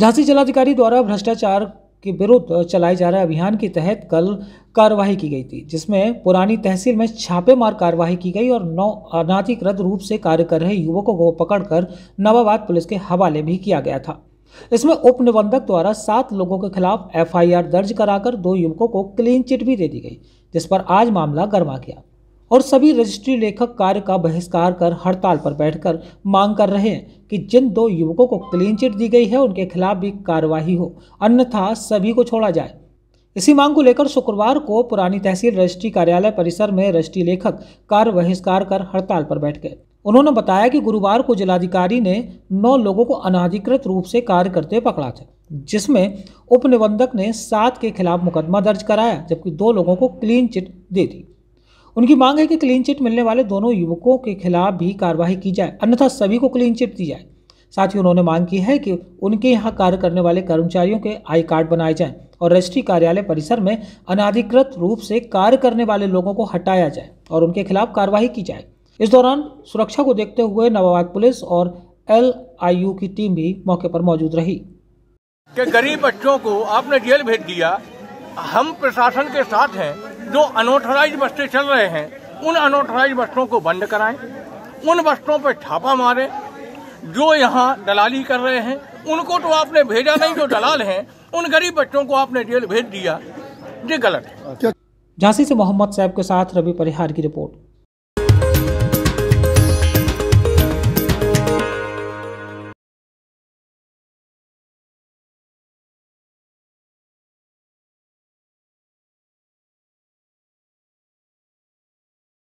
झांसी जिलाधिकारी द्वारा भ्रष्टाचार के विरुद्ध चलाए जा रहे अभियान के तहत कल कार्रवाई की गई थी जिसमें पुरानी तहसील में छापेमार कार्रवाई की गई और नौ अनाधिकृत रूप से कार्य कर रहे युवकों को पकड़कर नवाबाद पुलिस के हवाले भी किया गया था इसमें उप निबंधक द्वारा सात लोगों के खिलाफ एफआईआर दर्ज कराकर दो युवकों को क्लीन चिट भी दे दी गई जिस पर आज मामला गर्मा गया और सभी रजिस्ट्री लेखक कार्य का बहिष्कार कर हड़ताल पर बैठकर मांग कर रहे हैं कि जिन दो युवकों को क्लीन चिट दी गई है उनके खिलाफ भी कार्रवाई हो अन्यथा सभी को छोड़ा जाए इसी मांग को लेकर शुक्रवार को पुरानी तहसील रजिस्ट्री कार्यालय परिसर में रजिस्ट्री लेखक कार्य बहिष्कार कर हड़ताल पर बैठ गए उन्होंने बताया कि गुरुवार को जिलाधिकारी ने नौ लोगों को अनाधिकृत रूप से कार्य करते पकड़ा था जिसमें उप निबंधक ने सात के खिलाफ मुकदमा दर्ज कराया जबकि दो लोगों को क्लीन चिट दे दी उनकी मांग है कि क्लीन चिट मिलने वाले दोनों युवकों के खिलाफ भी कार्रवाई की जाए अन्यथा सभी को क्लीन चिट दी जाए साथ ही उन्होंने मांग की है कि उनके यहाँ कार्य करने वाले कर्मचारियों के आई कार्ड बनाए जाएं और रजिस्ट्री कार्यालय परिसर में अनाधिकृत रूप से कार्य करने वाले लोगों को हटाया जाए और उनके खिलाफ कार्रवाई की जाए इस दौरान सुरक्षा को देखते हुए नवाबाद पुलिस और एल की टीम भी मौके पर मौजूद रही गरीब बच्चों को आपने जेल भेज दिया हम प्रशासन के साथ हैं जो अनऑथोराइज बस्ते चल रहे हैं उन अनऑथोराइज बस्तों को बंद कराएं उन बस्तों पर छापा मारें जो यहाँ दलाली कर रहे हैं उनको तो आपने भेजा नहीं जो दलाल हैं उन गरीब बच्चों को आपने जेल भेज दिया ये गलत है झांसी से मोहम्मद साहब के साथ रवि परिहार की रिपोर्ट